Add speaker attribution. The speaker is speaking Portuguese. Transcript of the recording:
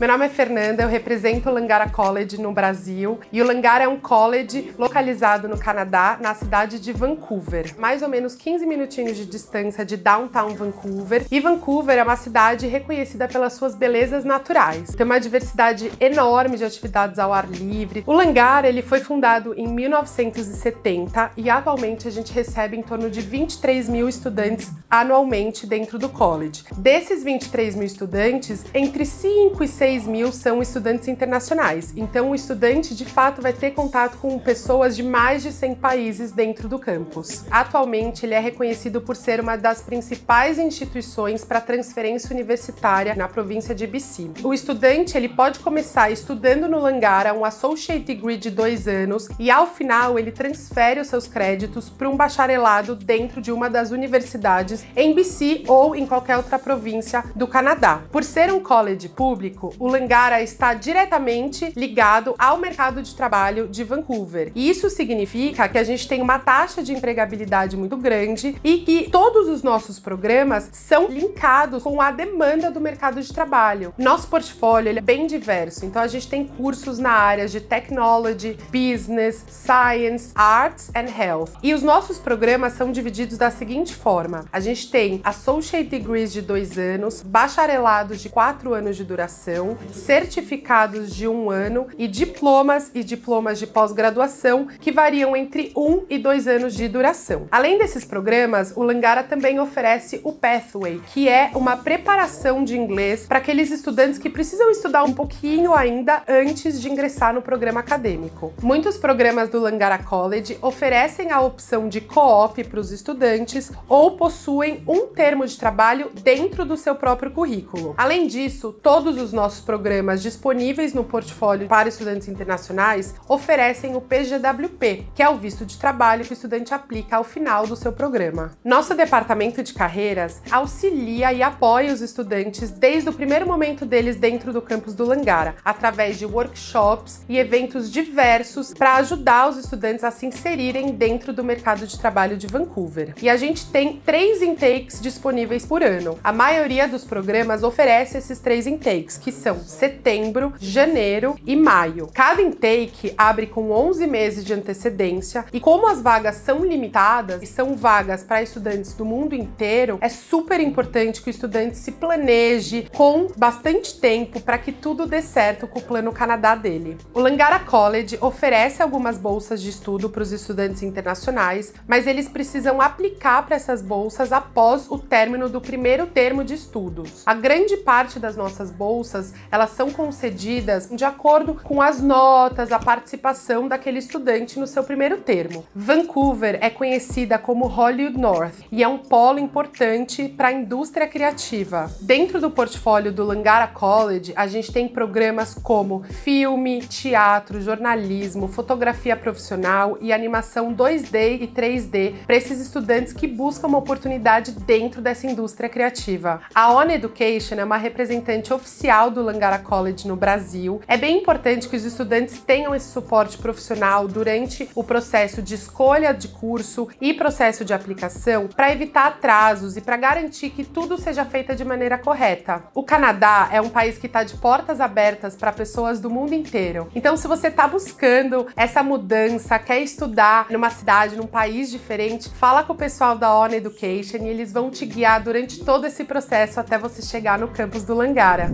Speaker 1: Meu nome é Fernanda, eu represento o Langara College no Brasil e o Langara é um college localizado no Canadá, na cidade de Vancouver, mais ou menos 15 minutinhos de distância de downtown Vancouver. E Vancouver é uma cidade reconhecida pelas suas belezas naturais. Tem uma diversidade enorme de atividades ao ar livre. O Langara, ele foi fundado em 1970 e atualmente a gente recebe em torno de 23 mil estudantes anualmente dentro do college. Desses 23 mil estudantes, entre 5 e 6 6 mil são estudantes internacionais. Então, o estudante de fato vai ter contato com pessoas de mais de 100 países dentro do campus. Atualmente, ele é reconhecido por ser uma das principais instituições para transferência universitária na província de BC. O estudante ele pode começar estudando no Langara um associate degree de dois anos e, ao final, ele transfere os seus créditos para um bacharelado dentro de uma das universidades em BC ou em qualquer outra província do Canadá. Por ser um college público, o Langara está diretamente ligado ao mercado de trabalho de Vancouver. E isso significa que a gente tem uma taxa de empregabilidade muito grande e que todos os nossos programas são linkados com a demanda do mercado de trabalho. Nosso portfólio é bem diverso, então a gente tem cursos na área de technology, business, science, arts and health. E os nossos programas são divididos da seguinte forma: a gente tem associate degrees de dois anos, bacharelados de quatro anos de duração, certificados de um ano e diplomas e diplomas de pós-graduação que variam entre um e dois anos de duração. Além desses programas, o Langara também oferece o Pathway, que é uma preparação de inglês para aqueles estudantes que precisam estudar um pouquinho ainda antes de ingressar no programa acadêmico. Muitos programas do Langara College oferecem a opção de co-op para os estudantes ou possuem um termo de trabalho dentro do seu próprio currículo. Além disso, todos os nossos nossos programas disponíveis no portfólio para estudantes internacionais oferecem o PGWP, que é o visto de trabalho que o estudante aplica ao final do seu programa. Nosso departamento de carreiras auxilia e apoia os estudantes desde o primeiro momento deles dentro do campus do Langara, através de workshops e eventos diversos para ajudar os estudantes a se inserirem dentro do mercado de trabalho de Vancouver. E a gente tem três intakes disponíveis por ano. A maioria dos programas oferece esses três intakes, que são setembro, janeiro e maio. Cada intake abre com 11 meses de antecedência e como as vagas são limitadas e são vagas para estudantes do mundo inteiro, é super importante que o estudante se planeje com bastante tempo para que tudo dê certo com o plano Canadá dele. O Langara College oferece algumas bolsas de estudo para os estudantes internacionais, mas eles precisam aplicar para essas bolsas após o término do primeiro termo de estudos. A grande parte das nossas bolsas bolsas, elas são concedidas de acordo com as notas, a participação daquele estudante no seu primeiro termo. Vancouver é conhecida como Hollywood North e é um polo importante para a indústria criativa. Dentro do portfólio do Langara College, a gente tem programas como filme, teatro, jornalismo, fotografia profissional e animação 2D e 3D para esses estudantes que buscam uma oportunidade dentro dessa indústria criativa. A On Education é uma representante oficial do do Langara College no Brasil. É bem importante que os estudantes tenham esse suporte profissional durante o processo de escolha de curso e processo de aplicação para evitar atrasos e para garantir que tudo seja feito de maneira correta. O Canadá é um país que está de portas abertas para pessoas do mundo inteiro. Então, se você está buscando essa mudança, quer estudar numa cidade, num país diferente, fala com o pessoal da Ona Education e eles vão te guiar durante todo esse processo até você chegar no campus do Langara.